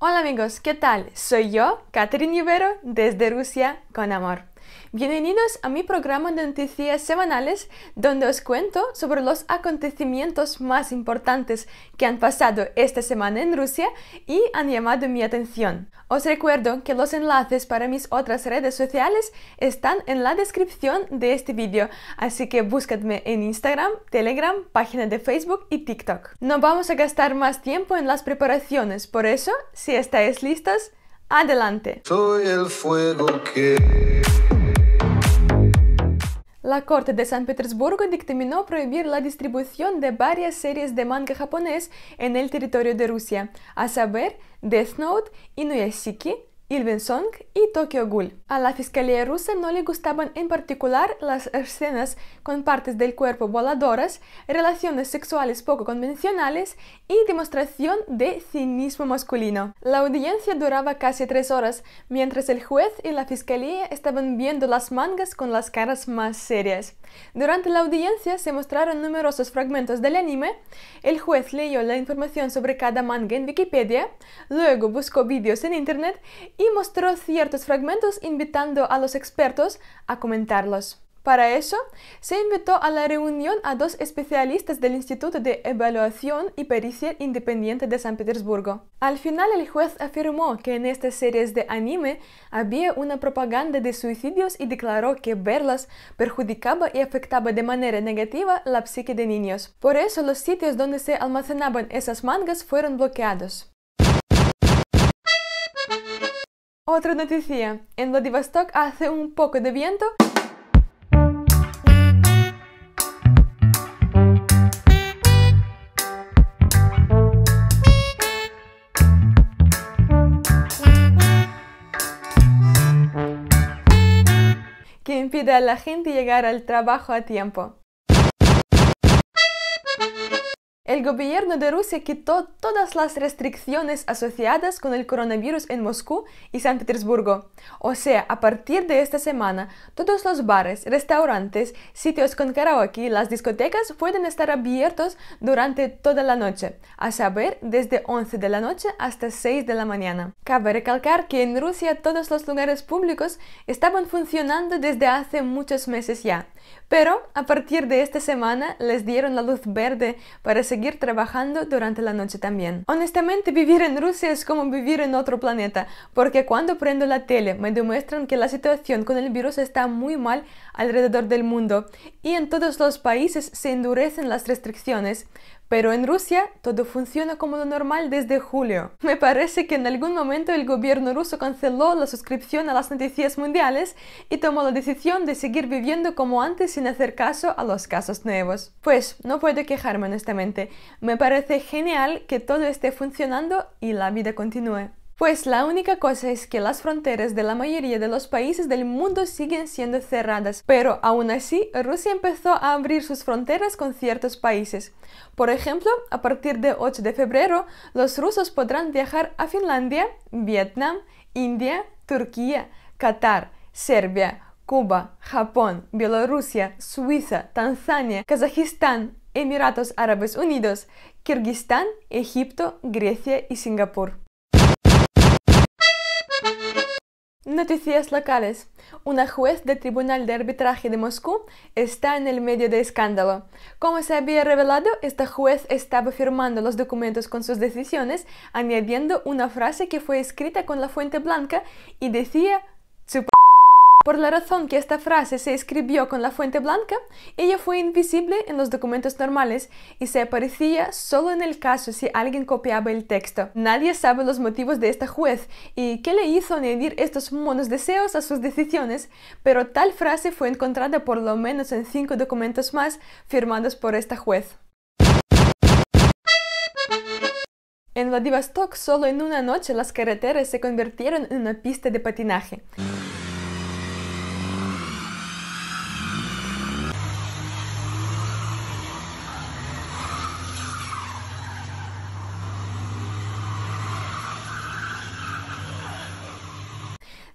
Hola amigos, ¿qué tal? Soy yo, Katrin Ibero, desde Rusia, con amor. Bienvenidos a mi programa de noticias semanales donde os cuento sobre los acontecimientos más importantes que han pasado esta semana en Rusia y han llamado mi atención. Os recuerdo que los enlaces para mis otras redes sociales están en la descripción de este vídeo, así que búscadme en Instagram, Telegram, página de Facebook y TikTok. No vamos a gastar más tiempo en las preparaciones, por eso, si estáis listos, adelante. Soy el fuego que... La corte de San Petersburgo dictaminó prohibir la distribución de varias series de manga japonés en el territorio de Rusia, a saber, Death Note, Inuyashiki, Ilvinsong Song y Tokyo Ghoul. A la Fiscalía rusa no le gustaban en particular las escenas con partes del cuerpo voladoras, relaciones sexuales poco convencionales y demostración de cinismo masculino. La audiencia duraba casi tres horas, mientras el juez y la Fiscalía estaban viendo las mangas con las caras más serias. Durante la audiencia se mostraron numerosos fragmentos del anime, el juez leyó la información sobre cada manga en Wikipedia, luego buscó vídeos en Internet y mostró ciertos fragmentos invitando a los expertos a comentarlos. Para eso, se invitó a la reunión a dos especialistas del Instituto de Evaluación y Pericia Independiente de San Petersburgo. Al final, el juez afirmó que en estas series de anime había una propaganda de suicidios y declaró que verlas perjudicaba y afectaba de manera negativa la psique de niños. Por eso, los sitios donde se almacenaban esas mangas fueron bloqueados. Otra noticia, en Vladivostok hace un poco de viento. que impide a la gente llegar al trabajo a tiempo. El gobierno de Rusia quitó todas las restricciones asociadas con el coronavirus en Moscú y San Petersburgo. O sea, a partir de esta semana, todos los bares, restaurantes, sitios con karaoke y las discotecas pueden estar abiertos durante toda la noche, a saber, desde 11 de la noche hasta 6 de la mañana. Cabe recalcar que en Rusia todos los lugares públicos estaban funcionando desde hace muchos meses ya, pero a partir de esta semana les dieron la luz verde para seguir trabajando durante la noche también. Honestamente, vivir en Rusia es como vivir en otro planeta, porque cuando prendo la tele me demuestran que la situación con el virus está muy mal alrededor del mundo y en todos los países se endurecen las restricciones, pero en Rusia todo funciona como lo normal desde julio. Me parece que en algún momento el gobierno ruso canceló la suscripción a las noticias mundiales y tomó la decisión de seguir viviendo como antes sin hacer caso a los casos nuevos. Pues no puedo quejarme honestamente. Me parece genial que todo esté funcionando y la vida continúe. Pues la única cosa es que las fronteras de la mayoría de los países del mundo siguen siendo cerradas, pero aún así Rusia empezó a abrir sus fronteras con ciertos países. Por ejemplo, a partir de 8 de febrero, los rusos podrán viajar a Finlandia, Vietnam, India, Turquía, Qatar, Serbia, Cuba, Japón, Bielorrusia, Suiza, Tanzania, Kazajistán, Emiratos Árabes Unidos, Kirguistán, Egipto, Grecia y Singapur. Noticias locales. Una juez del Tribunal de Arbitraje de Moscú está en el medio de escándalo. Como se había revelado, esta juez estaba firmando los documentos con sus decisiones, añadiendo una frase que fue escrita con la fuente blanca y decía por la razón que esta frase se escribió con la fuente blanca, ella fue invisible en los documentos normales y se aparecía solo en el caso si alguien copiaba el texto. Nadie sabe los motivos de esta juez y qué le hizo añadir estos monos deseos a sus decisiones, pero tal frase fue encontrada por lo menos en cinco documentos más firmados por esta juez. En Vladivostok, solo en una noche las carreteras se convirtieron en una pista de patinaje.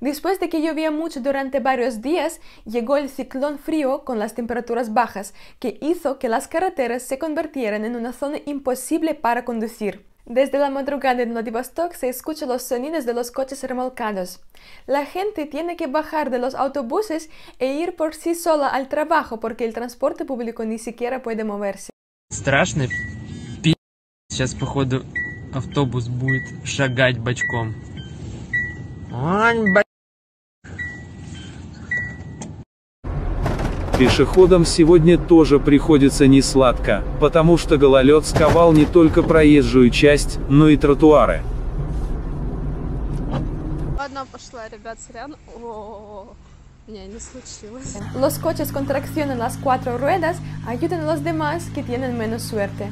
Después de que llovía mucho durante varios días, llegó el ciclón frío con las temperaturas bajas, que hizo que las carreteras se convirtieran en una zona imposible para conducir. Desde la madrugada en Vladivostok se escuchan los sonidos de los coches remolcados. La gente tiene que bajar de los autobuses e ir por sí sola al trabajo porque el transporte público ni siquiera puede moverse. Страшный Сейчас, походу, автобус будет шагать бочком. Пешеходам сегодня тоже приходится не сладко, потому что гололед сковал не только проезжую часть, но и тротуары. Одна пошла, ребят, сорян. -о. Не, не случилось. Los coches con tracción en las cuatro ruedas ayudan a los demás que tienen menos suerte.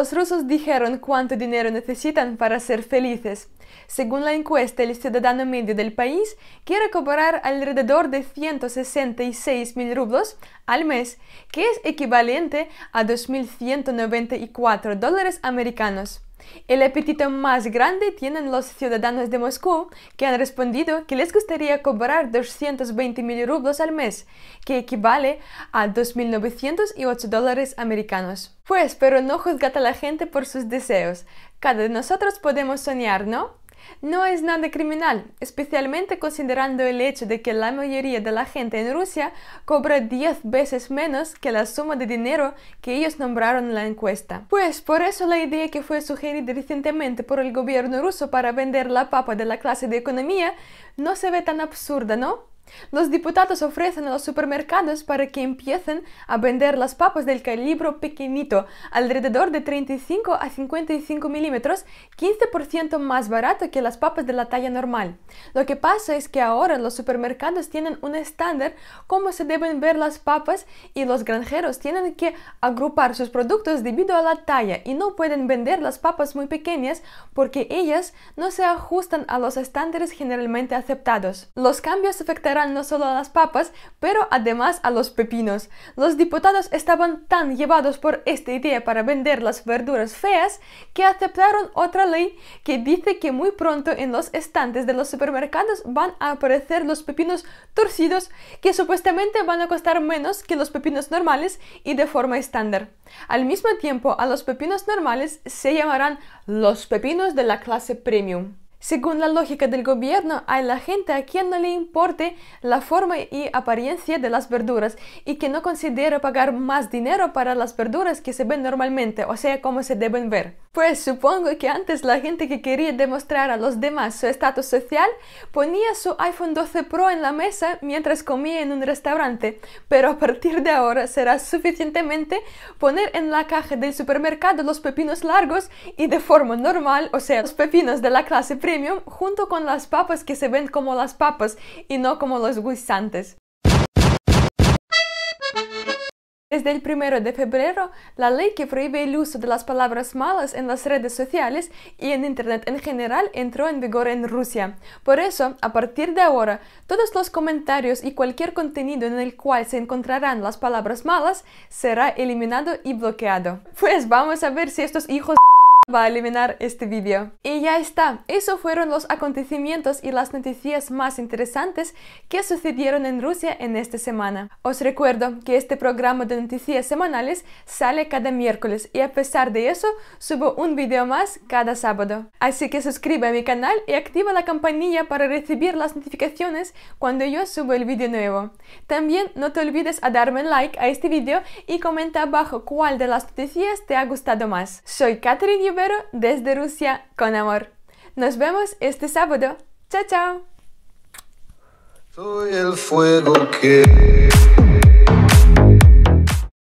Los rusos dijeron cuánto dinero necesitan para ser felices. Según la encuesta, el ciudadano medio del país quiere cobrar alrededor de 166 mil rublos al mes, que es equivalente a 2.194 dólares americanos. El apetito más grande tienen los ciudadanos de Moscú, que han respondido que les gustaría cobrar veinte mil rublos al mes, que equivale a 2.908 dólares americanos. Pues, pero no juzgate a la gente por sus deseos. Cada de nosotros podemos soñar, ¿no? No es nada criminal, especialmente considerando el hecho de que la mayoría de la gente en Rusia cobra diez veces menos que la suma de dinero que ellos nombraron en la encuesta. Pues por eso la idea que fue sugerida recientemente por el gobierno ruso para vender la papa de la clase de economía no se ve tan absurda, ¿no? Los diputados ofrecen a los supermercados para que empiecen a vender las papas del calibro pequeñito, alrededor de 35 a 55 milímetros, 15% más barato que las papas de la talla normal. Lo que pasa es que ahora los supermercados tienen un estándar como se deben ver las papas y los granjeros tienen que agrupar sus productos debido a la talla y no pueden vender las papas muy pequeñas porque ellas no se ajustan a los estándares generalmente aceptados. Los cambios afectarán no solo a las papas, pero además a los pepinos. Los diputados estaban tan llevados por esta idea para vender las verduras feas que aceptaron otra ley que dice que muy pronto en los estantes de los supermercados van a aparecer los pepinos torcidos que supuestamente van a costar menos que los pepinos normales y de forma estándar. Al mismo tiempo, a los pepinos normales se llamarán los pepinos de la clase premium. Según la lógica del gobierno, hay la gente a quien no le importe la forma y apariencia de las verduras y que no considera pagar más dinero para las verduras que se ven normalmente, o sea, como se deben ver. Pues supongo que antes la gente que quería demostrar a los demás su estatus social ponía su iPhone 12 Pro en la mesa mientras comía en un restaurante, pero a partir de ahora será suficientemente poner en la caja del supermercado los pepinos largos y de forma normal, o sea, los pepinos de la clase premium junto con las papas que se ven como las papas y no como los guisantes. Desde el 1 de febrero, la ley que prohíbe el uso de las palabras malas en las redes sociales y en Internet en general entró en vigor en Rusia. Por eso, a partir de ahora, todos los comentarios y cualquier contenido en el cual se encontrarán las palabras malas será eliminado y bloqueado. Pues vamos a ver si estos hijos va a eliminar este vídeo. Y ya está, esos fueron los acontecimientos y las noticias más interesantes que sucedieron en Rusia en esta semana. Os recuerdo que este programa de noticias semanales sale cada miércoles y a pesar de eso subo un vídeo más cada sábado. Así que suscribe a mi canal y activa la campanilla para recibir las notificaciones cuando yo subo el vídeo nuevo. También no te olvides a darme like a este vídeo y comenta abajo cuál de las noticias te ha gustado más. Soy Catherine desde Rusia con amor. Nos vemos este sábado. Chao, chao. Soy el fuego que...